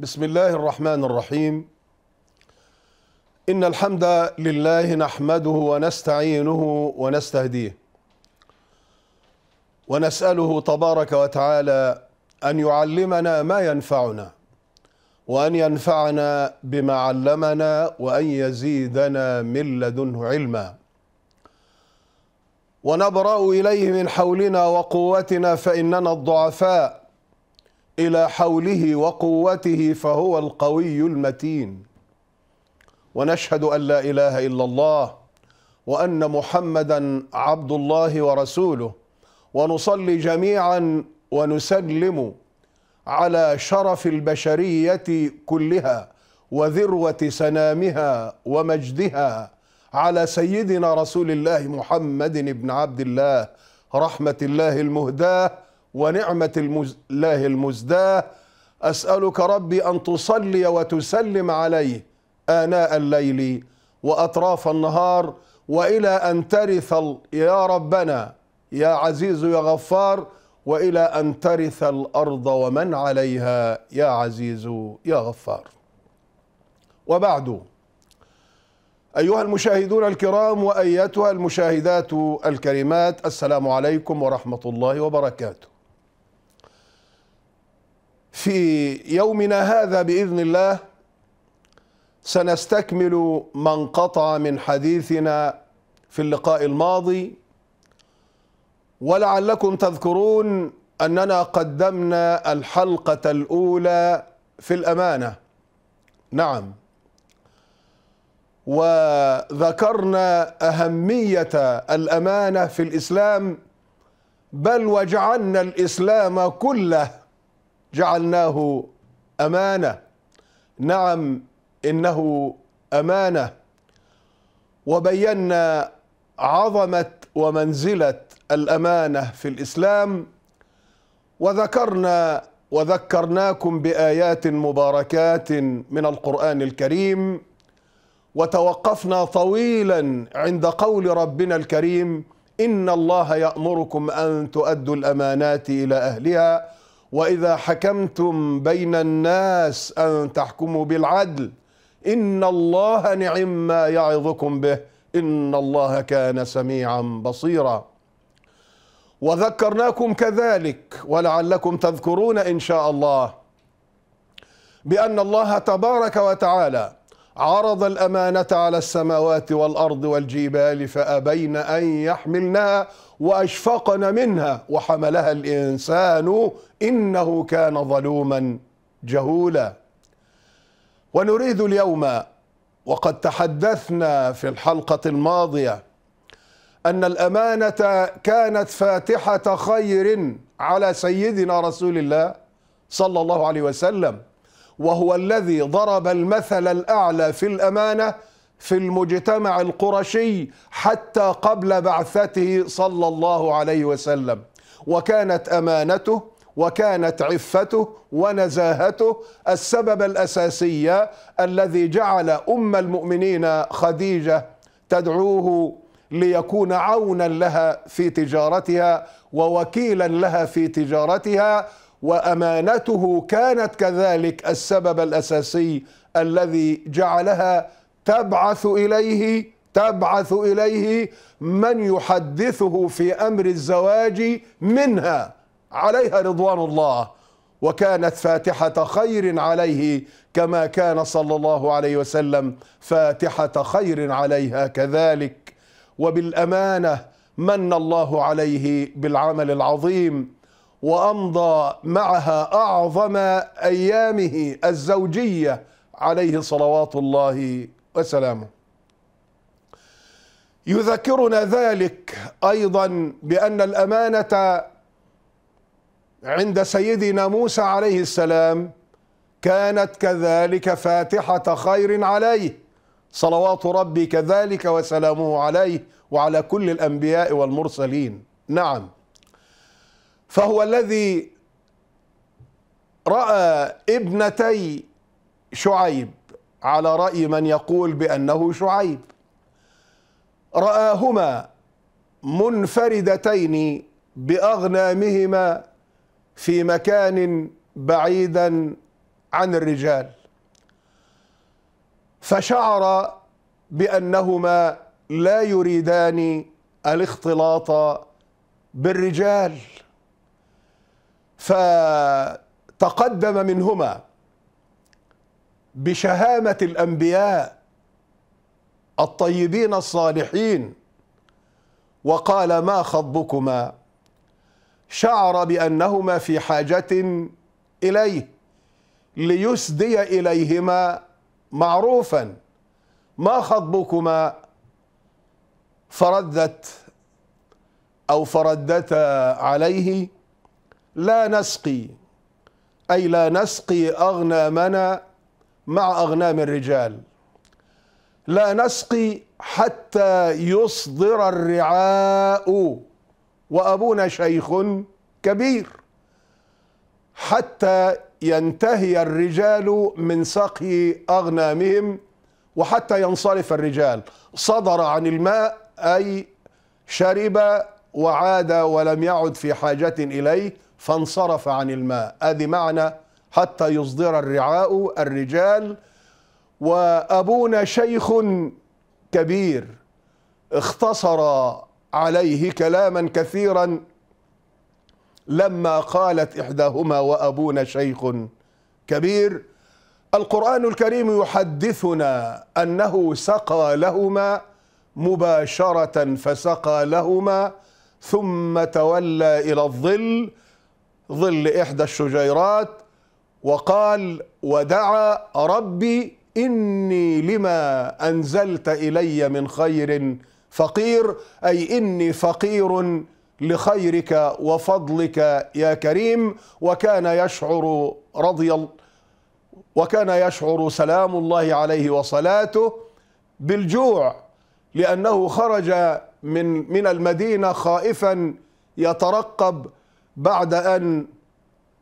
بسم الله الرحمن الرحيم إن الحمد لله نحمده ونستعينه ونستهديه ونسأله تبارك وتعالى أن يعلمنا ما ينفعنا وأن ينفعنا بما علمنا وأن يزيدنا من لدنه علما ونبرأ إليه من حولنا وقوتنا فإننا الضعفاء الى حوله وقوته فهو القوي المتين ونشهد ان لا اله الا الله وان محمدا عبد الله ورسوله ونصلي جميعا ونسلم على شرف البشريه كلها وذروه سنامها ومجدها على سيدنا رسول الله محمد بن عبد الله رحمه الله المهداه ونعمة المز... الله المزداه أسألك ربي أن تصلي وتسلم عليه آناء الليل وأطراف النهار وإلى أن ترث يا ربنا يا عزيز يا غفار وإلى أن ترث الأرض ومن عليها يا عزيز يا غفار وبعد أيها المشاهدون الكرام وأيتها المشاهدات الكريمات السلام عليكم ورحمة الله وبركاته في يومنا هذا باذن الله سنستكمل ما انقطع من حديثنا في اللقاء الماضي ولعلكم تذكرون اننا قدمنا الحلقه الاولى في الامانه نعم وذكرنا اهميه الامانه في الاسلام بل وجعلنا الاسلام كله جعلناه امانه نعم انه امانه وبينا عظمه ومنزله الامانه في الاسلام وذكرنا وذكرناكم بايات مباركات من القران الكريم وتوقفنا طويلا عند قول ربنا الكريم ان الله يامركم ان تؤدوا الامانات الى اهلها واذا حكمتم بين الناس ان تحكموا بالعدل ان الله نعم ما يعظكم به ان الله كان سميعا بصيرا وذكرناكم كذلك ولعلكم تذكرون ان شاء الله بان الله تبارك وتعالى عرض الامانه على السماوات والارض والجبال فابين ان يحملنها واشفقن منها وحملها الانسان انه كان ظلوما جهولا ونريد اليوم وقد تحدثنا في الحلقه الماضيه ان الامانه كانت فاتحه خير على سيدنا رسول الله صلى الله عليه وسلم وهو الذي ضرب المثل الاعلى في الامانه في المجتمع القرشي حتى قبل بعثته صلى الله عليه وسلم وكانت امانته وكانت عفته ونزاهته السبب الاساسي الذي جعل ام المؤمنين خديجه تدعوه ليكون عونا لها في تجارتها ووكيلا لها في تجارتها وامانته كانت كذلك السبب الاساسي الذي جعلها تبعث اليه تبعث اليه من يحدثه في امر الزواج منها عليها رضوان الله وكانت فاتحه خير عليه كما كان صلى الله عليه وسلم فاتحه خير عليها كذلك وبالامانه من الله عليه بالعمل العظيم وأمضى معها أعظم أيامه الزوجية عليه صلوات الله وسلامه يذكرنا ذلك أيضا بأن الأمانة عند سيدنا موسى عليه السلام كانت كذلك فاتحة خير عليه صلوات ربي كذلك وسلامه عليه وعلى كل الأنبياء والمرسلين نعم فهو الذي رأى ابنتي شعيب على رأي من يقول بأنه شعيب رآهما منفردتين بأغنامهما في مكان بعيدا عن الرجال فشعر بأنهما لا يريدان الاختلاط بالرجال فتقدم منهما بشهامة الأنبياء الطيبين الصالحين وقال ما خطبكما شعر بأنهما في حاجة إليه ليسدي إليهما معروفا ما خطبكما فردت أو فردتا عليه لا نسقي أي لا نسقي أغنامنا مع أغنام الرجال لا نسقي حتى يصدر الرعاء وأبونا شيخ كبير حتى ينتهي الرجال من سقي أغنامهم وحتى ينصرف الرجال صدر عن الماء أي شرب وعاد ولم يعد في حاجة إليه فانصرف عن الماء هذه معنى حتى يصدر الرعاء الرجال وأبونا شيخ كبير اختصر عليه كلاما كثيرا لما قالت إحداهما وأبونا شيخ كبير القرآن الكريم يحدثنا أنه سقى لهما مباشرة فسقى لهما ثم تولى إلى الظل ظل إحدى الشجيرات وقال ودعا ربي إني لما أنزلت إلي من خير فقير أي إني فقير لخيرك وفضلك يا كريم وكان يشعر رضي الله وكان يشعر سلام الله عليه وصلاته بالجوع لأنه خرج من من المدينة خائفا يترقب بعد أن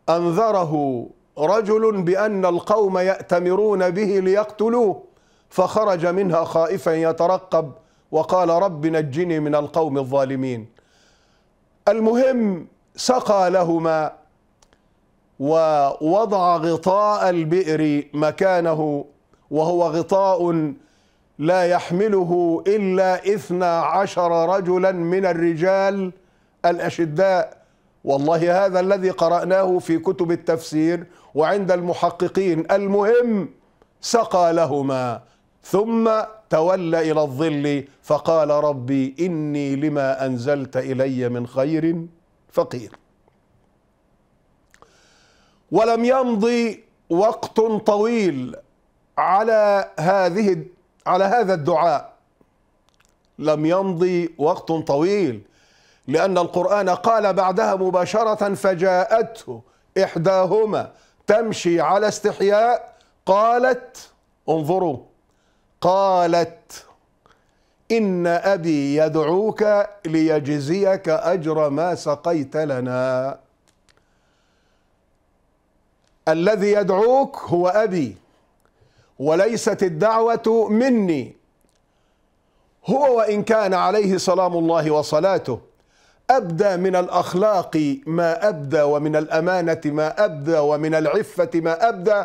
أنذره رجل بأن القوم يأتمرون به ليقتلوه فخرج منها خائفا يترقب وقال رب نجني من القوم الظالمين المهم سقى لهما ووضع غطاء البئر مكانه وهو غطاء لا يحمله إلا إثنا عشر رجلا من الرجال الأشداء والله هذا الذي قرأناه في كتب التفسير وعند المحققين المهم سقى لهما ثم تولى إلى الظل فقال ربي إني لما أنزلت إلي من خير فقير ولم يمضي وقت طويل على هذه على هذا الدعاء لم يمضي وقت طويل لأن القرآن قال بعدها مباشرة فجاءته إحداهما تمشي على استحياء قالت انظروا قالت إن أبي يدعوك ليجزيك أجر ما سقيت لنا الذي يدعوك هو أبي وليست الدعوة مني هو وإن كان عليه سلام الله وصلاته أبدى من الأخلاق ما أبدى ومن الأمانة ما أبدى ومن العفة ما أبدى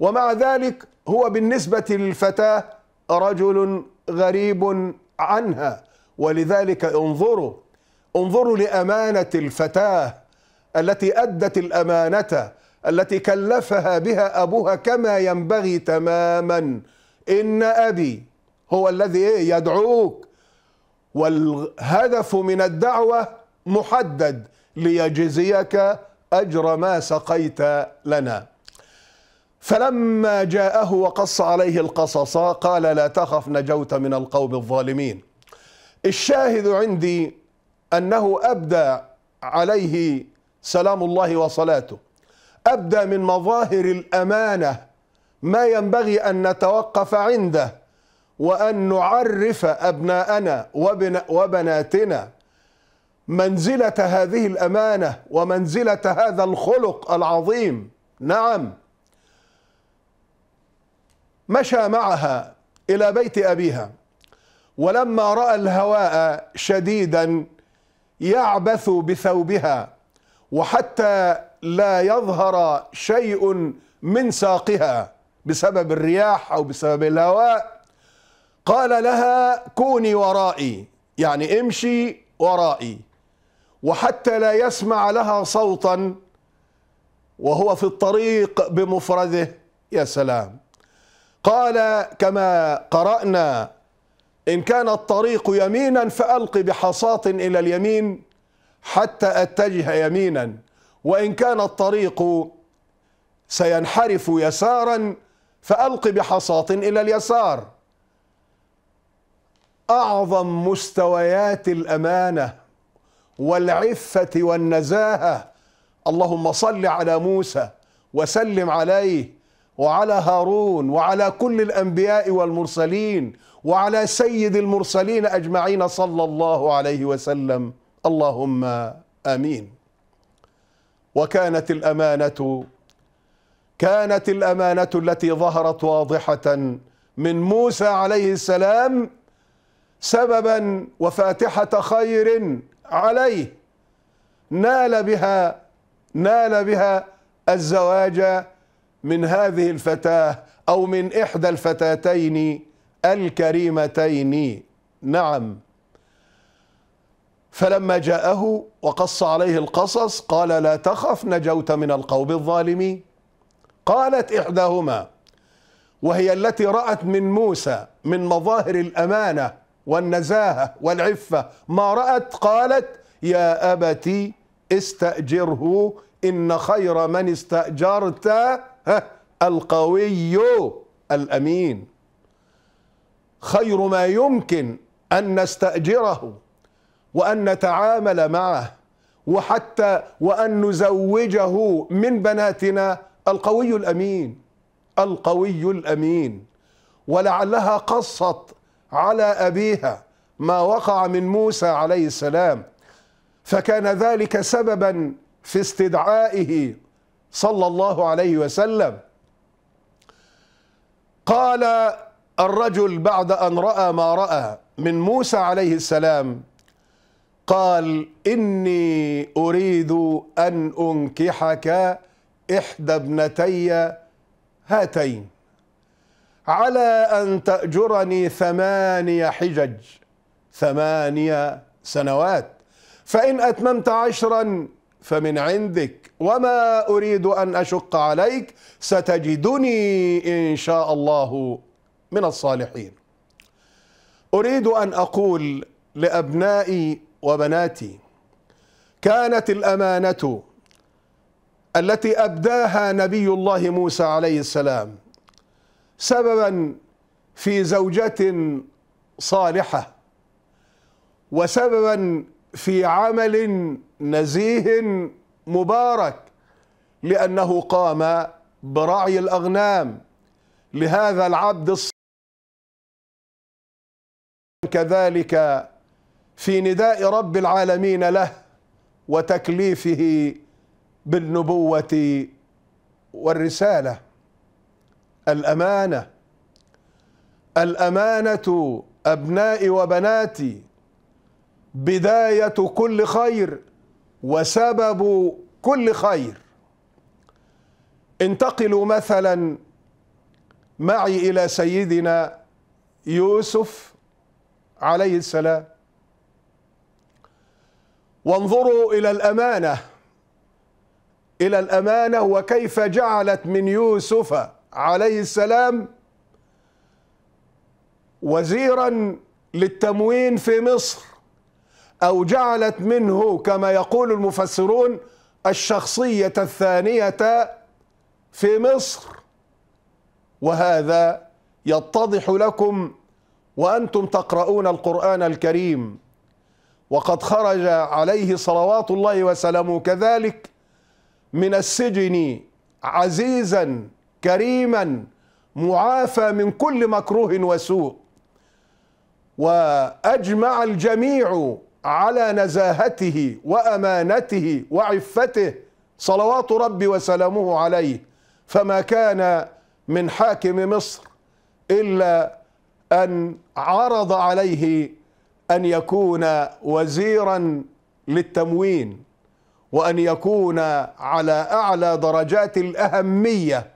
ومع ذلك هو بالنسبة للفتاة رجل غريب عنها ولذلك انظروا انظروا لأمانة الفتاة التي أدت الأمانة التي كلفها بها أبوها كما ينبغي تماما إن أبي هو الذي يدعوك والهدف من الدعوة محدد ليجزيك أجر ما سقيت لنا فلما جاءه وقص عليه القصص قال لا تخف نجوت من القوم الظالمين الشاهد عندي أنه أبدى عليه سلام الله وصلاته أبدى من مظاهر الأمانة ما ينبغي أن نتوقف عنده وأن نعرف أبناءنا وبناتنا منزلة هذه الأمانة ومنزلة هذا الخلق العظيم نعم مشى معها إلى بيت أبيها ولما رأى الهواء شديدا يعبث بثوبها وحتى لا يظهر شيء من ساقها بسبب الرياح أو بسبب الهواء قال لها كوني ورائي يعني امشي ورائي وحتى لا يسمع لها صوتا وهو في الطريق بمفرده يا سلام قال كما قرأنا إن كان الطريق يمينا فألق بحصاة إلى اليمين حتى أتجه يمينا وإن كان الطريق سينحرف يسارا فألق بحصاة إلى اليسار أعظم مستويات الأمانة والعفة والنزاهة اللهم صل على موسى وسلم عليه وعلى هارون وعلى كل الأنبياء والمرسلين وعلى سيد المرسلين أجمعين صلى الله عليه وسلم اللهم آمين وكانت الامانه كانت الامانه التي ظهرت واضحه من موسى عليه السلام سببا وفاتحه خير عليه نال بها نال بها الزواج من هذه الفتاه او من احدى الفتاتين الكريمتين نعم فلما جاءه وقص عليه القصص قال لا تخف نجوت من القوم الظالمين قالت إحداهما وهي التي رأت من موسى من مظاهر الأمانة والنزاهة والعفة ما رأت قالت يا أبت استأجره إن خير من استأجرت القوي الأمين خير ما يمكن أن نستأجره وأن نتعامل معه وحتى وأن نزوجه من بناتنا القوي الأمين القوي الأمين ولعلها قصت على أبيها ما وقع من موسى عليه السلام فكان ذلك سببا في استدعائه صلى الله عليه وسلم قال الرجل بعد أن رأى ما رأى من موسى عليه السلام قال إني أريد أن أنكحك إحدى ابنتي هاتين على أن تأجرني ثمانية حجج ثمانية سنوات فإن أتممت عشرا فمن عندك وما أريد أن أشق عليك ستجدني إن شاء الله من الصالحين أريد أن أقول لأبنائي وبناتي كانت الأمانة التي أبداها نبي الله موسى عليه السلام سببا في زوجة صالحة وسببا في عمل نزيه مبارك لأنه قام برعي الأغنام لهذا العبد الصالح كذلك في نداء رب العالمين له وتكليفه بالنبوة والرسالة الأمانة الأمانة أبنائي وبناتي بداية كل خير وسبب كل خير انتقلوا مثلا معي إلى سيدنا يوسف عليه السلام وانظروا إلى الأمانة إلى الأمانة وكيف جعلت من يوسف عليه السلام وزيرا للتموين في مصر أو جعلت منه كما يقول المفسرون الشخصية الثانية في مصر وهذا يتضح لكم وأنتم تقرؤون القرآن الكريم وقد خرج عليه صلوات الله وسلامه كذلك من السجن عزيزا كريما معافى من كل مكروه وسوء واجمع الجميع على نزاهته وامانته وعفته صلوات ربي وسلامه عليه فما كان من حاكم مصر الا ان عرض عليه أن يكون وزيرا للتموين وأن يكون على أعلى درجات الأهمية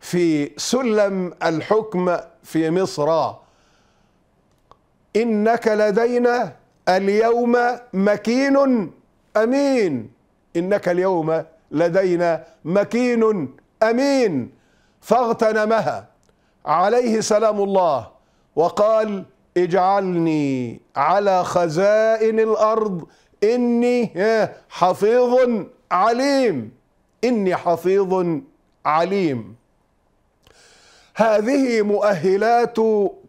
في سلم الحكم في مصر إنك لدينا اليوم مكين أمين إنك اليوم لدينا مكين أمين فاغتنمها عليه سلام الله وقال اجعلني على خزائن الارض اني حفيظ عليم اني حفيظ عليم هذه مؤهلات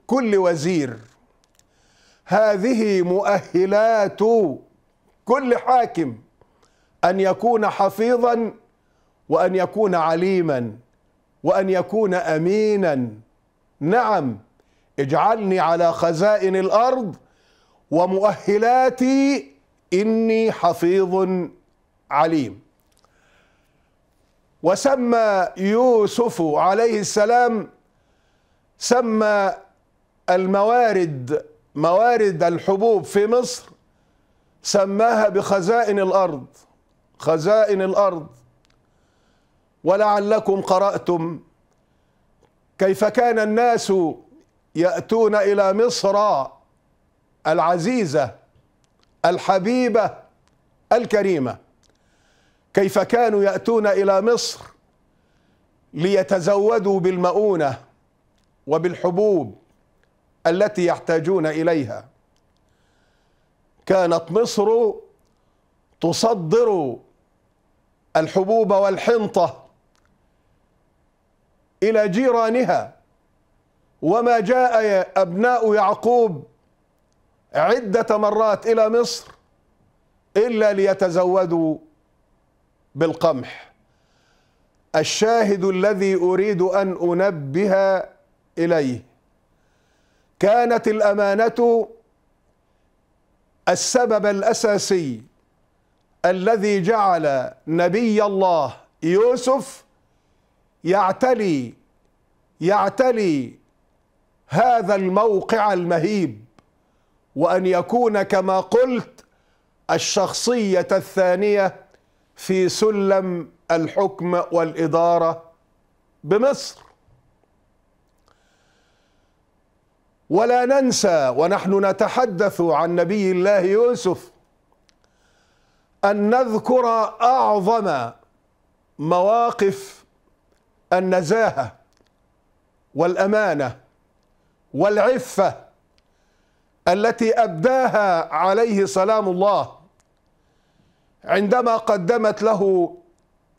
كل وزير هذه مؤهلات كل حاكم ان يكون حفيظا وان يكون عليما وان يكون امينا نعم اجعلني على خزائن الارض ومؤهلاتي اني حفيظ عليم وسمى يوسف عليه السلام سمى الموارد موارد الحبوب في مصر سماها بخزائن الارض خزائن الارض ولعلكم قراتم كيف كان الناس يأتون إلى مصر العزيزة الحبيبة الكريمة كيف كانوا يأتون إلى مصر ليتزودوا بالمؤونة وبالحبوب التي يحتاجون إليها كانت مصر تصدر الحبوب والحنطة إلى جيرانها وما جاء أبناء يعقوب عدة مرات إلى مصر إلا ليتزودوا بالقمح الشاهد الذي أريد أن أنبه إليه كانت الأمانة السبب الأساسي الذي جعل نبي الله يوسف يعتلي يعتلي هذا الموقع المهيب وان يكون كما قلت الشخصيه الثانيه في سلم الحكم والاداره بمصر ولا ننسى ونحن نتحدث عن نبي الله يوسف ان نذكر اعظم مواقف النزاهه والامانه والعفة التي أبداها عليه سلام الله عندما قدمت له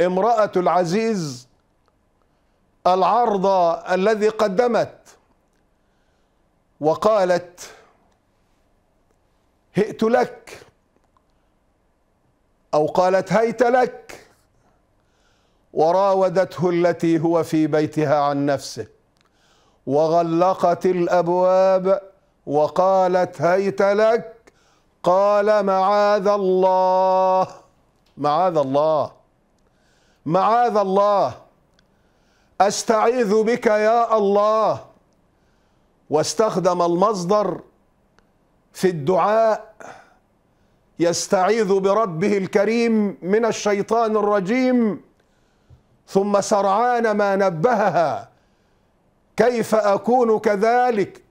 امرأة العزيز العرض الذي قدمت وقالت هئت لك أو قالت هيت لك وراودته التي هو في بيتها عن نفسه وغلقت الابواب وقالت هيت لك قال معاذ الله معاذ الله معاذ الله استعيذ بك يا الله واستخدم المصدر في الدعاء يستعيذ بربه الكريم من الشيطان الرجيم ثم سرعان ما نبهها كيف اكون كذلك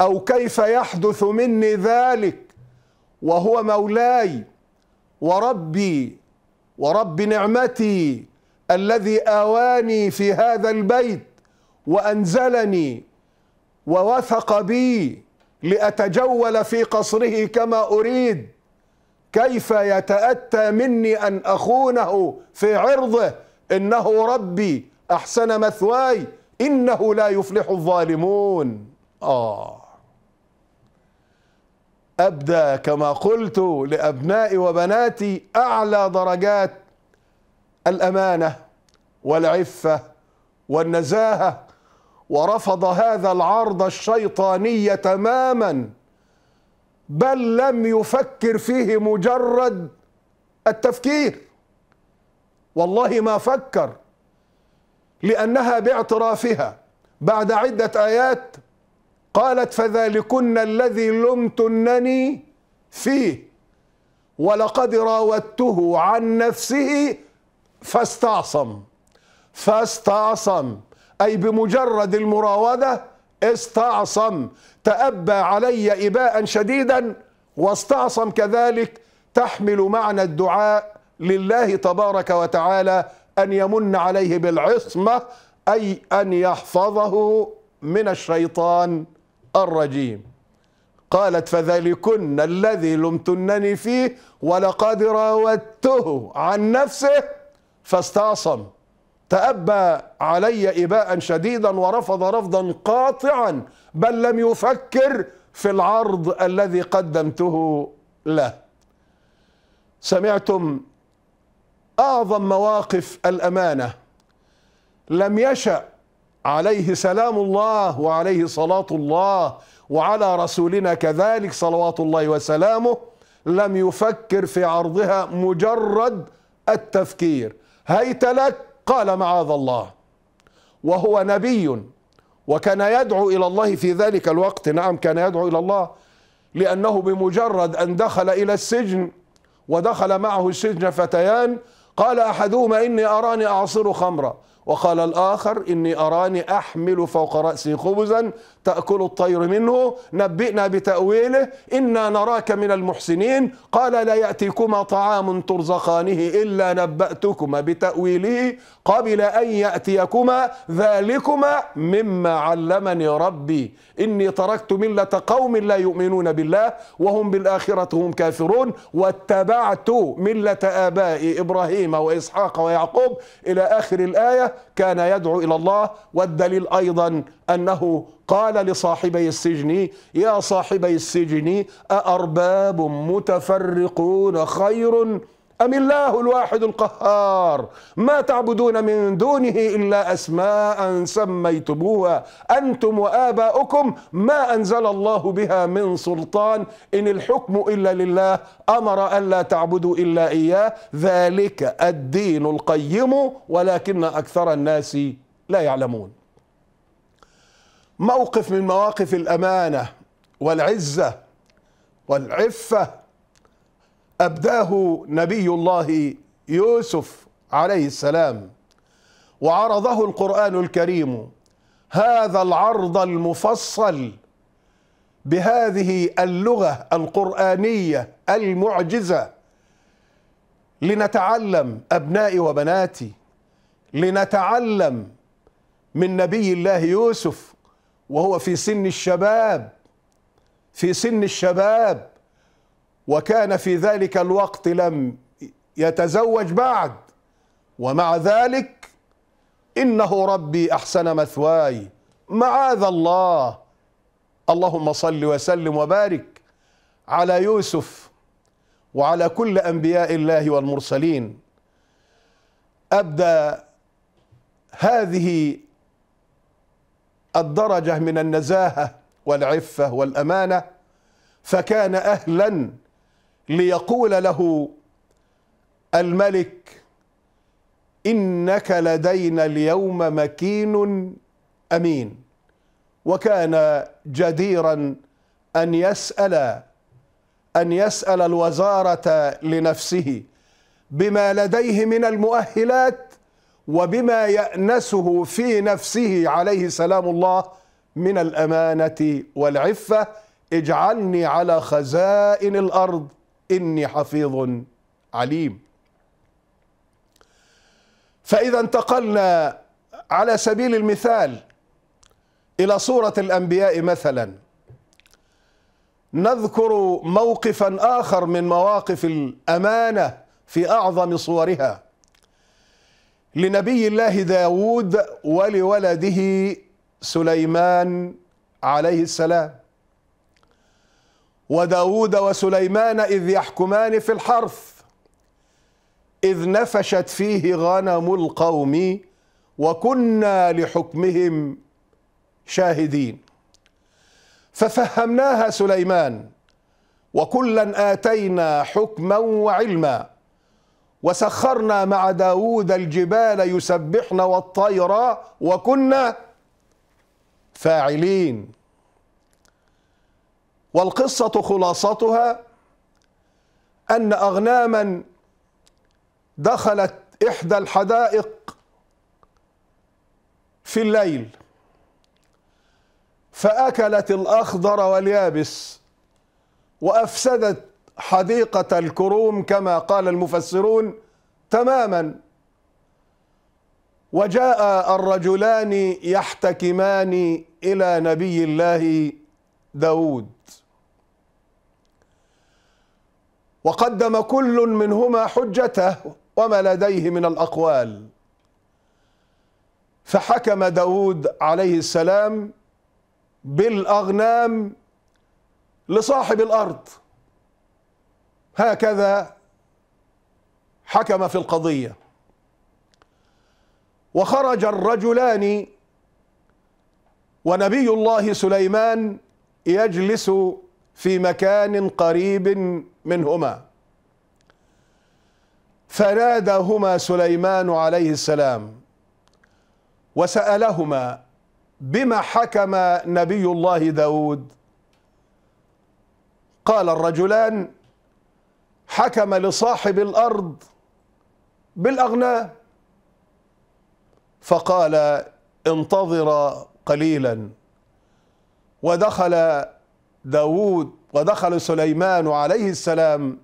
او كيف يحدث مني ذلك وهو مولاي وربي ورب نعمتي الذي اواني في هذا البيت وانزلني ووثق بي لاتجول في قصره كما اريد كيف يتاتى مني ان اخونه في عرضه انه ربي احسن مثواي إنه لا يفلح الظالمون آه أبدى كما قلت لأبنائي وبناتي أعلى درجات الأمانة والعفة والنزاهة ورفض هذا العرض الشيطاني تماما بل لم يفكر فيه مجرد التفكير والله ما فكر لأنها باعترافها بعد عدة آيات قالت فذلكن الذي لمتنني فيه ولقد راودته عن نفسه فاستعصم فاستعصم أي بمجرد المراودة استعصم تأبى علي إباء شديدا واستعصم كذلك تحمل معنى الدعاء لله تبارك وتعالى أن يمن عليه بالعصمة أي أن يحفظه من الشيطان الرجيم قالت فذلكن الذي لمتنني فيه ولقد راودته عن نفسه فاستعصم تأبى علي إباء شديدا ورفض رفضا قاطعا بل لم يفكر في العرض الذي قدمته له سمعتم أعظم مواقف الأمانة لم يشأ عليه سلام الله وعليه صلاة الله وعلى رسولنا كذلك صلوات الله وسلامه لم يفكر في عرضها مجرد التفكير هيت لك قال معاذ الله وهو نبي وكان يدعو إلى الله في ذلك الوقت نعم كان يدعو إلى الله لأنه بمجرد أن دخل إلى السجن ودخل معه السجن فتيان قال أحدهما إني أراني أعصر خمرا وقال الآخر إني أراني أحمل فوق رأسي خبزا تأكل الطير منه نبئنا بتأويله إنا نراك من المحسنين قال لا يأتيكما طعام ترزقانه إلا نبأتكما بتأويله قبل أن يأتيكما ذلكما مما علمني ربي إني تركت ملة قوم لا يؤمنون بالله وهم بالآخرة هم كافرون واتبعت ملة آبائي إبراهيم وإسحاق ويعقوب إلى آخر الآية كان يدعو إلى الله والدليل أيضا أنه قال لصاحبي السجن يا صاحبي السجن أأرباب متفرقون خير أم الله الواحد القهار ما تعبدون من دونه إلا أسماء سميتموها أنتم وآباؤكم ما أنزل الله بها من سلطان إن الحكم إلا لله أمر ألا تعبدوا إلا إياه ذلك الدين القيم ولكن أكثر الناس لا يعلمون موقف من مواقف الامانه والعزه والعفه ابداه نبي الله يوسف عليه السلام وعرضه القران الكريم هذا العرض المفصل بهذه اللغه القرانيه المعجزه لنتعلم ابنائي وبناتي لنتعلم من نبي الله يوسف وهو في سن الشباب في سن الشباب وكان في ذلك الوقت لم يتزوج بعد ومع ذلك انه ربي احسن مثواي معاذ الله اللهم صل وسلم وبارك على يوسف وعلى كل انبياء الله والمرسلين ابدى هذه الدرجة من النزاهة والعفة والأمانة فكان أهلا ليقول له الملك إنك لدينا اليوم مكين أمين وكان جديرا أن يسأل أن يسأل الوزارة لنفسه بما لديه من المؤهلات وبما يأنسه في نفسه عليه سلام الله من الأمانة والعفة اجعلني على خزائن الأرض إني حفيظ عليم فإذا انتقلنا على سبيل المثال إلى سورة الأنبياء مثلا نذكر موقفا آخر من مواقف الأمانة في أعظم صورها لنبي الله داود ولولده سليمان عليه السلام وداود وسليمان إذ يحكمان في الحرث إذ نفشت فيه غنم القوم وكنا لحكمهم شاهدين ففهمناها سليمان وكلا آتينا حكما وعلما وسخرنا مع داود الجبال يسبحن والطير وكنا فاعلين والقصة خلاصتها أن أغناما دخلت إحدى الحدائق في الليل فأكلت الأخضر واليابس وأفسدت حديقة الكروم كما قال المفسرون تماما وجاء الرجلان يحتكمان إلى نبي الله داود وقدم كل منهما حجته وما لديه من الأقوال فحكم داود عليه السلام بالأغنام لصاحب الأرض هكذا حكم في القضية وخرج الرجلان ونبي الله سليمان يجلس في مكان قريب منهما فناداهما سليمان عليه السلام وسألهما بما حكم نبي الله داود قال الرجلان حكم لصاحب الأرض بالأغنام فقال انتظر قليلا ودخل داود ودخل سليمان عليه السلام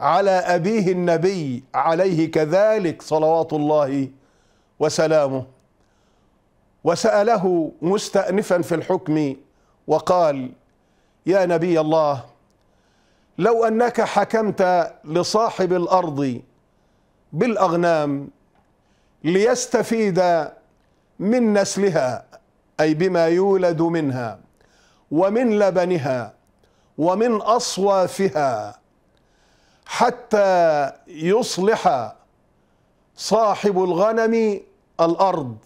على أبيه النبي عليه كذلك صلوات الله وسلامه وسأله مستأنفا في الحكم وقال يا نبي الله لو أنك حكمت لصاحب الأرض بالأغنام ليستفيد من نسلها أي بما يولد منها ومن لبنها ومن أصوافها حتى يصلح صاحب الغنم الأرض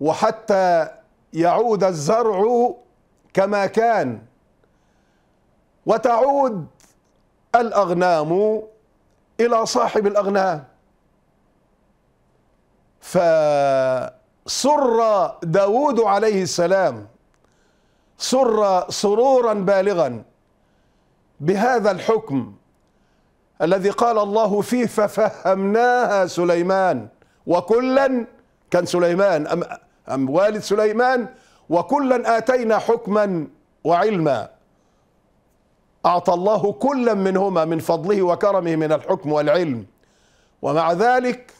وحتى يعود الزرع كما كان وتعود الأغنام إلى صاحب الأغنام فسر داود عليه السلام سر سرورا بالغا بهذا الحكم الذي قال الله فيه ففهمناها سليمان وكلا كان سليمان أم, أم والد سليمان وكلا آتينا حكما وعلما أعطى الله كلا منهما من فضله وكرمه من الحكم والعلم ومع ذلك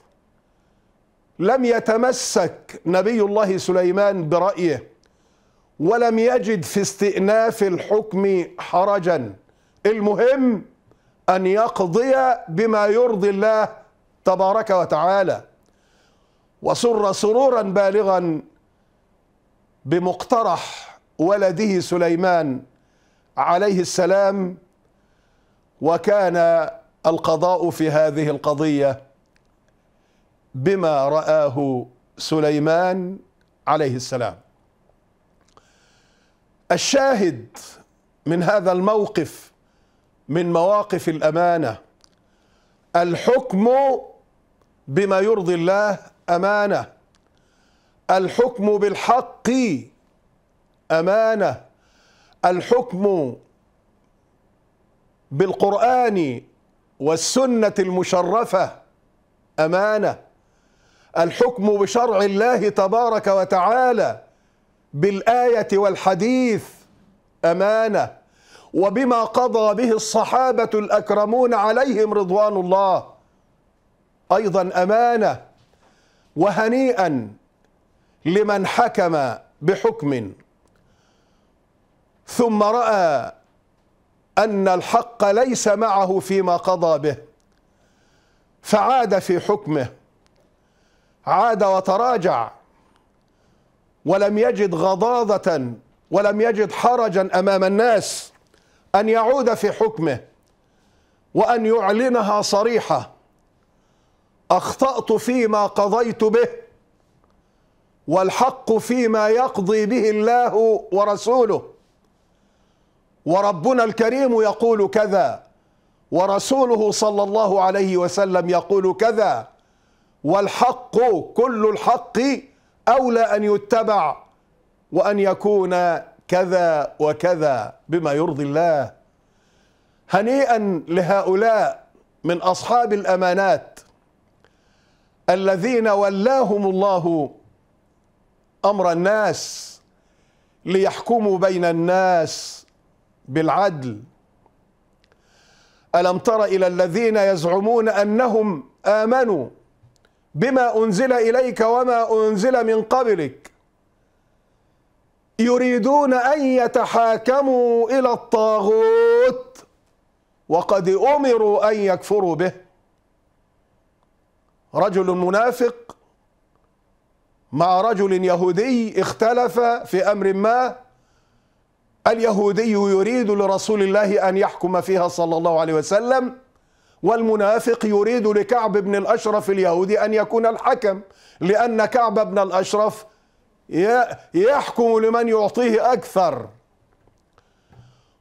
لم يتمسك نبي الله سليمان برأيه ولم يجد في استئناف الحكم حرجا المهم أن يقضي بما يرضي الله تبارك وتعالى وسر سرورا بالغا بمقترح ولده سليمان عليه السلام وكان القضاء في هذه القضية بما رآه سليمان عليه السلام الشاهد من هذا الموقف من مواقف الأمانة الحكم بما يرضي الله أمانة الحكم بالحق أمانة الحكم بالقرآن والسنة المشرفة أمانة الحكم بشرع الله تبارك وتعالى بالآية والحديث أمانة وبما قضى به الصحابة الأكرمون عليهم رضوان الله أيضا أمانة وهنيئا لمن حكم بحكم ثم رأى أن الحق ليس معه فيما قضى به فعاد في حكمه عاد وتراجع ولم يجد غضاضة ولم يجد حرجا أمام الناس أن يعود في حكمه وأن يعلنها صريحة أخطأت فيما قضيت به والحق فيما يقضي به الله ورسوله وربنا الكريم يقول كذا ورسوله صلى الله عليه وسلم يقول كذا والحق كل الحق اولى ان يتبع وان يكون كذا وكذا بما يرضي الله هنيئا لهؤلاء من اصحاب الامانات الذين ولاهم الله امر الناس ليحكموا بين الناس بالعدل الم تر الى الذين يزعمون انهم امنوا بما انزل اليك وما انزل من قبلك يريدون ان يتحاكموا الى الطاغوت وقد امروا ان يكفروا به رجل منافق مع رجل يهودي اختلف في امر ما اليهودي يريد لرسول الله أن يحكم فيها صلى الله عليه وسلم والمنافق يريد لكعب بن الأشرف اليهودي أن يكون الحكم لأن كعب بن الأشرف يحكم لمن يعطيه أكثر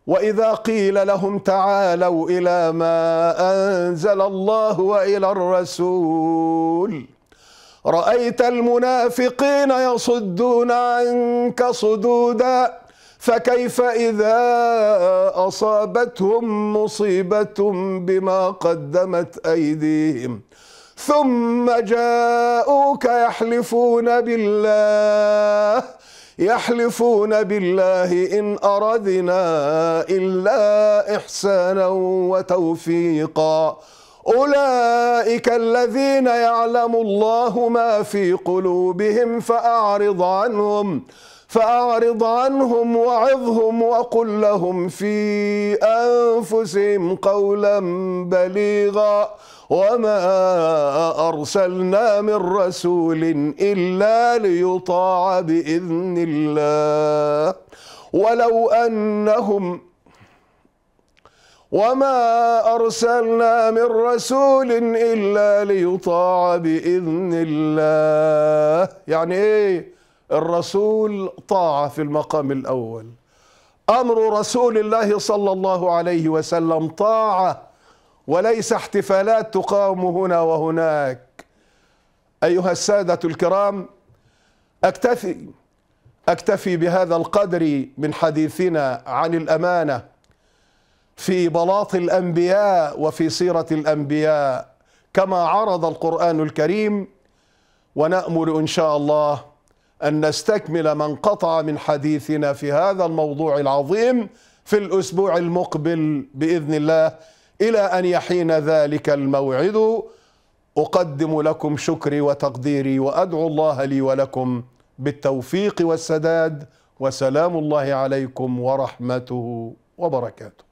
وإذا قيل لهم تعالوا إلى ما أنزل الله وإلى الرسول رأيت المنافقين يصدون عنك صدوداً فكيف إذا أصابتهم مصيبة بما قدمت أيديهم ثم جاءوك يحلفون بالله يحلفون بالله إن أردنا إلا إحسانا وتوفيقا أولئك الذين يعلم الله ما في قلوبهم فأعرض عنهم فأعرض عنهم وعظهم وقل لهم في أنفسهم قولا بليغا وما أرسلنا من رسول إلا ليطاع بإذن الله ولو أنهم وما أرسلنا من رسول إلا ليطاع بإذن الله يعني إيه الرسول طاعة في المقام الأول أمر رسول الله صلى الله عليه وسلم طاعة وليس احتفالات تقام هنا وهناك أيها السادة الكرام أكتفي أكتفي بهذا القدر من حديثنا عن الأمانة في بلاط الأنبياء وفي سيرة الأنبياء كما عرض القرآن الكريم ونأمل إن شاء الله أن نستكمل ما انقطع من حديثنا في هذا الموضوع العظيم في الأسبوع المقبل بإذن الله إلى أن يحين ذلك الموعد أقدم لكم شكري وتقديري وأدعو الله لي ولكم بالتوفيق والسداد وسلام الله عليكم ورحمته وبركاته